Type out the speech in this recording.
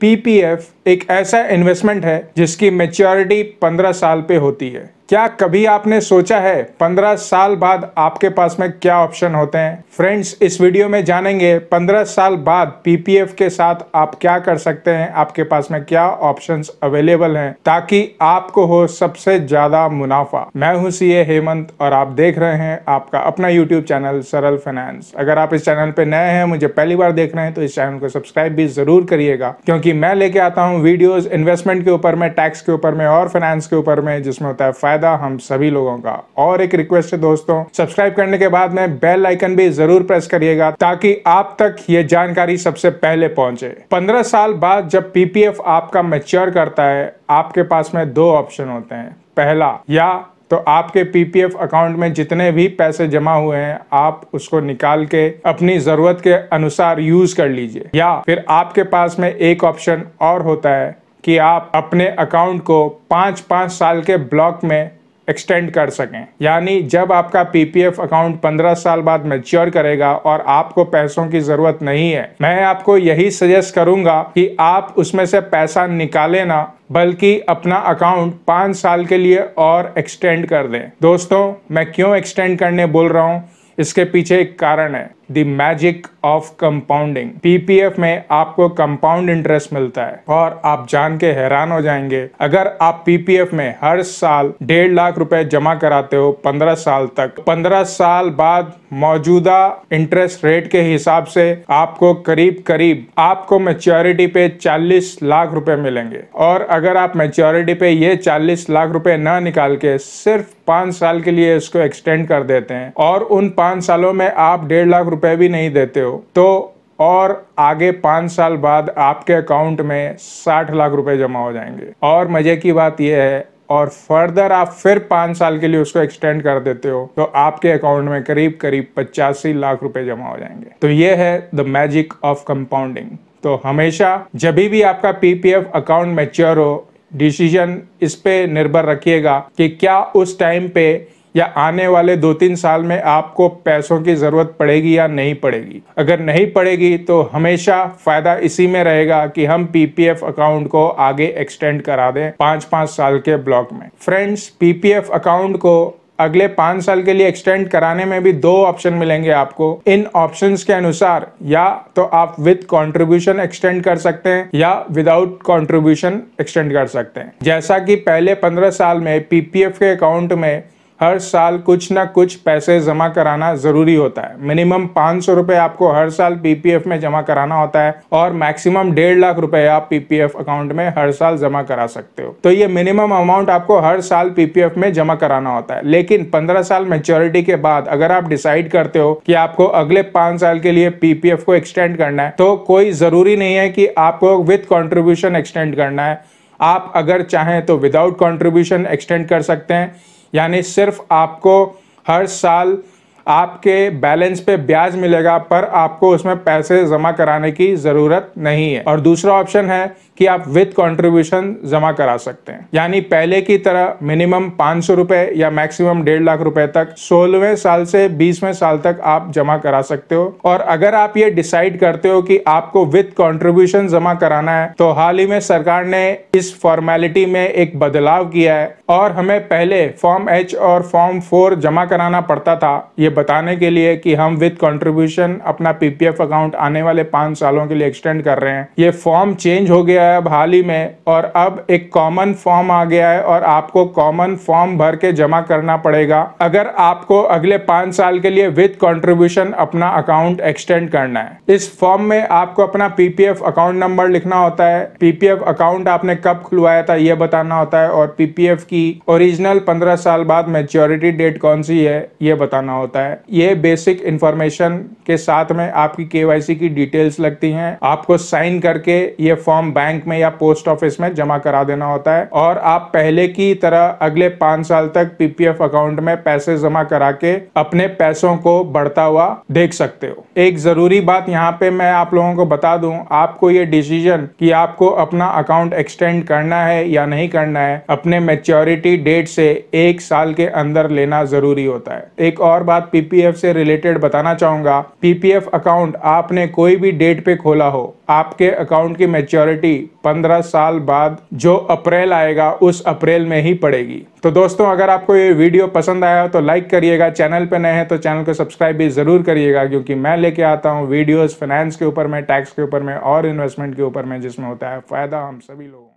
PPF एक ऐसा investment है जिसकी मेच्योरिटी 15 साल पे होती है क्या कभी आपने सोचा है 15 साल बाद आपके पास में क्या ऑप्शन होते हैं फ्रेंड्स इस वीडियो में जानेंगे 15 साल बाद पीपीएफ के साथ आप क्या कर सकते हैं आपके पास में क्या ऑप्शंस अवेलेबल हैं ताकि आपको हो सबसे ज्यादा मुनाफा मैं हूं सीए हेमंत और आप देख रहे हैं आपका अपना यूट्यूब चैनल सरल फाइनेंस अगर आप इस चैनल पे नए हैं मुझे पहली बार देख रहे हैं तो इस चैनल को सब्सक्राइब भी जरूर करिएगा क्योंकि मैं लेके आता हूँ वीडियोज इन्वेस्टमेंट के ऊपर में टैक्स के ऊपर में और फाइनेंस के ऊपर में जिसमें होता है फायदा हम सभी लोगों का और एक रिक्वेस्ट है दोस्तों सब्सक्राइब करने के बाद में बेल आइकन भी जरूर प्रेस करिएगा ताकि आप तक ये जानकारी सबसे पहले पहुंचे पंद्रह साल बाद जब पीपीएफ आपका मेच्योर करता है आपके पास में दो ऑप्शन होते हैं पहला या तो आपके पीपीएफ अकाउंट में जितने भी पैसे जमा हुए हैं आप उसको निकाल के अपनी जरूरत के अनुसार यूज कर लीजिए या फिर आपके पास में एक ऑप्शन और होता है कि आप अपने अकाउंट को पाँच पाँच साल के ब्लॉक में एक्सटेंड कर सकें यानी जब आपका पीपीएफ अकाउंट 15 साल बाद मेच्योर करेगा और आपको पैसों की ज़रूरत नहीं है मैं आपको यही सजेस्ट करूंगा कि आप उसमें से पैसा निकाले ना बल्कि अपना अकाउंट पाँच साल के लिए और एक्सटेंड कर दें दोस्तों मैं क्यों एक्सटेंड करने बोल रहा हूँ इसके पीछे एक कारण है the magic of compounding PPF में आपको कंपाउंड इंटरेस्ट मिलता है और आप जान के हैरान हो जाएंगे अगर आप पीपीएफ में हर साल डेढ़ लाख रुपए जमा कराते हो पंद्रह साल तक पंद्रह साल बाद मौजूदा इंटरेस्ट रेट के हिसाब से आपको करीब करीब आपको मेच्योरिटी पे चालीस लाख रुपए मिलेंगे और अगर आप मेच्योरिटी पे ये चालीस लाख रुपए न निकाल के सिर्फ पांच साल के लिए इसको एक्सटेंड कर देते हैं और उन पांच सालों में आप डेढ़ लाख रुपए भी नहीं देते हो तो और आगे पाँच साल बाद आपके अकाउंट में साठ लाख रुपए जमा हो जाएंगे और मज़े की बात यह है और फर्दर आप फिर पाँच साल के लिए उसको एक्सटेंड कर देते हो तो आपके अकाउंट में करीब करीब पचासी लाख रुपए जमा हो जाएंगे तो ये है द मैजिक ऑफ कंपाउंडिंग तो हमेशा जब भी आपका पीपीएफ अकाउंट मैच्योर हो डिसीजन इस पे निर्भर रखिएगा कि क्या उस टाइम पे या आने वाले दो तीन साल में आपको पैसों की ज़रूरत पड़ेगी या नहीं पड़ेगी अगर नहीं पड़ेगी तो हमेशा फ़ायदा इसी में रहेगा कि हम पीपीएफ अकाउंट को आगे एक्सटेंड करा दें पाँच पाँच साल के ब्लॉक में फ्रेंड्स पीपीएफ अकाउंट को अगले पाँच साल के लिए एक्सटेंड कराने में भी दो ऑप्शन मिलेंगे आपको इन ऑप्शंस के अनुसार या तो आप विद कंट्रीब्यूशन एक्सटेंड कर सकते हैं या विदाउट कंट्रीब्यूशन एक्सटेंड कर सकते हैं जैसा कि पहले पंद्रह साल में पीपीएफ के अकाउंट में हर साल कुछ ना कुछ पैसे जमा कराना ज़रूरी होता है मिनिमम पाँच सौ रुपये आपको हर साल पीपीएफ में जमा कराना होता है और मैक्सिमम डेढ़ लाख रुपए आप पीपीएफ अकाउंट में हर साल जमा करा सकते हो तो ये मिनिमम अमाउंट आपको हर साल पीपीएफ में जमा कराना होता है लेकिन पंद्रह साल मेच्योरिटी के बाद अगर आप डिसाइड करते हो कि आपको अगले पांच साल के लिए पीपीएफ को एक्सटेंड करना है तो कोई ज़रूरी नहीं है कि आपको विथ कॉन्ट्रीब्यूशन एक्सटेंड करना है आप अगर चाहें तो विदाउट कॉन्ट्रीब्यूशन एक्सटेंड कर सकते हैं यानी सिर्फ आपको हर साल आपके बैलेंस पे ब्याज मिलेगा पर आपको उसमें पैसे जमा कराने की जरूरत नहीं है और दूसरा ऑप्शन है कि आप विद कंट्रीब्यूशन जमा करा सकते हैं यानी पहले की तरह मिनिमम पांच सौ रुपए या मैक्सिमम डेढ़ लाख रुपए तक सोलहवें साल से बीसवें साल तक आप जमा करा सकते हो और अगर आप ये डिसाइड करते हो कि आपको विथ कंट्रीब्यूशन जमा कराना है तो हाल ही में सरकार ने इस फॉर्मेलिटी में एक बदलाव किया है और हमें पहले फॉर्म एच और फॉर्म फोर जमा कराना पड़ता था ये बताने के लिए कि हम विद कंट्रीब्यूशन अपना पीपीएफ अकाउंट आने वाले पांच सालों के लिए एक्सटेंड कर रहे हैं ये फॉर्म चेंज हो गया है अब हाल ही में और अब एक कॉमन फॉर्म आ गया है और आपको कॉमन फॉर्म भर के जमा करना पड़ेगा अगर आपको अगले पांच साल के लिए विद कॉन्ट्रीब्यूशन अपना अकाउंट एक्सटेंड करना है इस फॉर्म में आपको अपना पीपीएफ अकाउंट नंबर लिखना होता है पीपीएफ अकाउंट आपने कब खुलवाया था यह बताना होता है और पीपीएफ की ओरिजिनल पंद्रह साल बाद मेच्योरिटी डेट कौन सी है यह बताना होता है है ये बेसिक इंफॉर्मेशन के साथ में आपकी केवाईसी की डिटेल्स लगती हैं आपको साइन करके ये फॉर्म बैंक में या पोस्ट ऑफिस में जमा करा देना होता है और आप पहले की तरह अगले पांच साल तक पीपीएफ अकाउंट में पैसे जमा करा के अपने पैसों को बढ़ता हुआ देख सकते हो एक जरूरी बात यहाँ पे मैं आप लोगों को बता दू आपको ये डिसीजन कि आपको अपना अकाउंट एक्सटेंड करना है या नहीं करना है अपने मेच्योरिटी डेट से एक साल के अंदर लेना जरूरी होता है एक और बात पीपीएफ से रिलेटेड बताना चाहूंगा पीपीएफ अकाउंट आपने कोई भी डेट पे खोला हो आपके अकाउंट की मेच्योरिटी 15 साल बाद जो अप्रैल आएगा उस अप्रैल में ही पड़ेगी तो दोस्तों अगर आपको ये वीडियो पसंद आया हो तो लाइक करिएगा चैनल पे नए हैं तो चैनल को सब्सक्राइब भी ज़रूर करिएगा क्योंकि मैं लेके आता हूँ वीडियोस फाइनेंस के ऊपर में टैक्स के ऊपर में और इन्वेस्टमेंट के ऊपर में जिसमें होता है फ़ायदा हम सभी लोगों